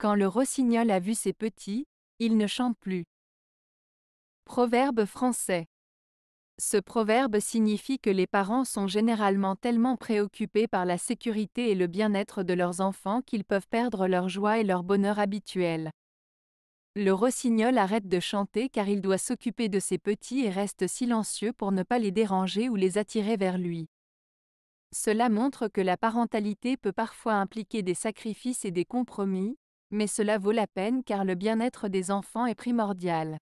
Quand le rossignol a vu ses petits, il ne chante plus. Proverbe français. Ce proverbe signifie que les parents sont généralement tellement préoccupés par la sécurité et le bien-être de leurs enfants qu'ils peuvent perdre leur joie et leur bonheur habituel. Le rossignol arrête de chanter car il doit s'occuper de ses petits et reste silencieux pour ne pas les déranger ou les attirer vers lui. Cela montre que la parentalité peut parfois impliquer des sacrifices et des compromis, mais cela vaut la peine car le bien-être des enfants est primordial.